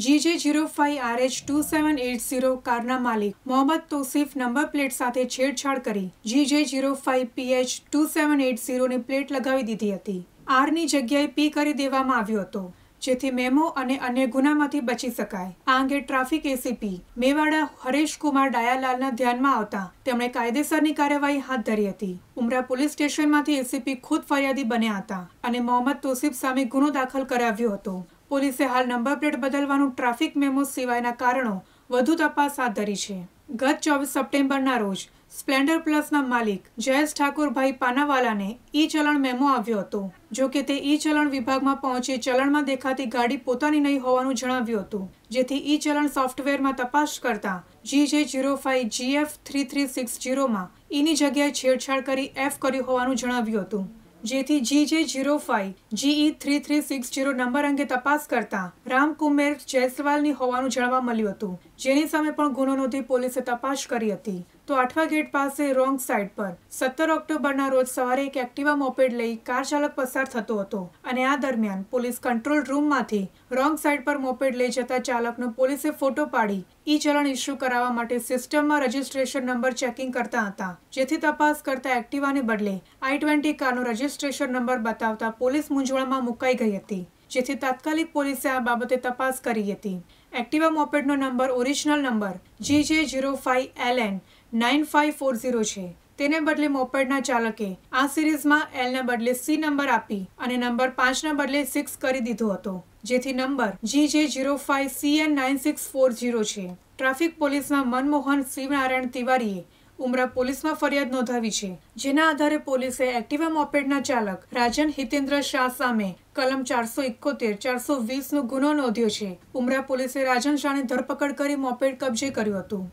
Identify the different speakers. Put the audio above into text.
Speaker 1: GJ zero five RH two seven eight zero કારના માલિક Mohammad Tosif number plate સાથે છેડછાડ કરી GJ zero five PH two seven eight ઝીરોની પ્લેટ લગાવી દીધી હતી આરની જગ્યાએ પી કરી દેવામાં આવ્યો હતો જેથી મેમો અને અન્ય ગુનામાંથી બચી શકાય આ અંગે ટ્રાફિક એસીપી મેવાડા હરેશકુમાર ડાયાલાલના ધ્યાનમાં આવતા તેમણે કાયદેસરની કાર્યવાહી હાથ ધરી હતી ઉમરા પોલીસ સ્ટેશનમાંથી એસીપી ખુદ ફરિયાદી બન્યા હતા અને મોહમ્મદ તોસીફ સામે ગુનો દાખલ કરાવ્યો હતો પોલીસે હાલ નંબર પ્લેટ બદલવાનું ટ્રાફિક મેમો સિવાયના કારણો વધુ તપાસ હાથ ધરી છે ગત ચોવીસ સપ્ટેમ્બરના રોજ સ્પ્લેન્ડર પ્લસના માલિક જયેશ ઠાકોરભાઈ પાનાવાલાને ઈ ચલણ મેમો આવ્યો હતો જો કે તે ઈ ચલણ વિભાગમાં પહોંચી ચલણમાં દેખાતી ગાડી પોતાની નહીં હોવાનું જણાવ્યું હતું જેથી ઈ ચલણ સોફ્ટવેરમાં તપાસ કરતા G J zero five GF three three six જીરોમાં ઈની જગ્યાએ છેડછાડ કરી એફ કર્યું હોવાનું જણાવ્યું હતું જેથી G J zero five GE three three six zero number અંગે તપાસ કરતા રામ કુમેર જયસ્વાલની હોવાનું જાણવા મળ્યું હતું જેની સામે પણ ગુનો નોંધી પોલીસે તપાસ કરી હતી તો આઠવા ગેટ પાસે રોંગ સાઇડ પર સત્તર ઓક્ટોબરના રોજ સવારે એક એક્ટિવા મોપેડ લઈ કાર ચાલક પસાર થતો હતો અને આ દરમિયાન પોલીસ કંટ્રોલ રૂમમાંથી રોંગ સાઇડ પર મોપેડ લઈ જતા ચાલકનો પોલીસે ફોટો પાડી ઈ ચલણ ઇસ્યુ કરાવવા માટે સિસ્ટમમાં રજીસ્ટ્રેશન નંબર ચેકિંગ કરતા હતા જેથી તપાસ કરતા એક્ટિવાને બદલે આઈ ટ્વેન્ટી કારનો રજીસ્ટ્રેશન નંબર બતાવતા પોલીસ મૂંઝવણમાં મુકાઈ ગઈ હતી જેથી તાત્કાલિક પોલીસે આ બાબતે તપાસ કરી હતી એક્ટિવા મોપેડનો number original number G J zero five L N nine five four zero છે તેને બદલે મોપેડના ચાલકે આ સિરીઝમાં એલના બદલે સી નંબર આપી અને નંબર પાંચના બદલે સિક્સ કરી દીધો હતો જેથી number G J zero five C N nine six four zero છે ટ્રાફિક પોલીસમાં મનમોહન શિવનારાયણ તિવારીએ ઉમરા પોલીસમાં ફરિયાદ નોંધાવી છે જેના આધારે પોલીસે એક્ટિવા મોપેડના ચાલક રાજન હિતેન્દ્ર શાહ સામે કલમ ચારસો ઇકોતેર ચારસો વીસનો ગુનો નોંધ્યો છે ઉમરા પોલીસે રાજન શાહની ધરપકડ કરી મોપેડ કબજે કર્યું હતું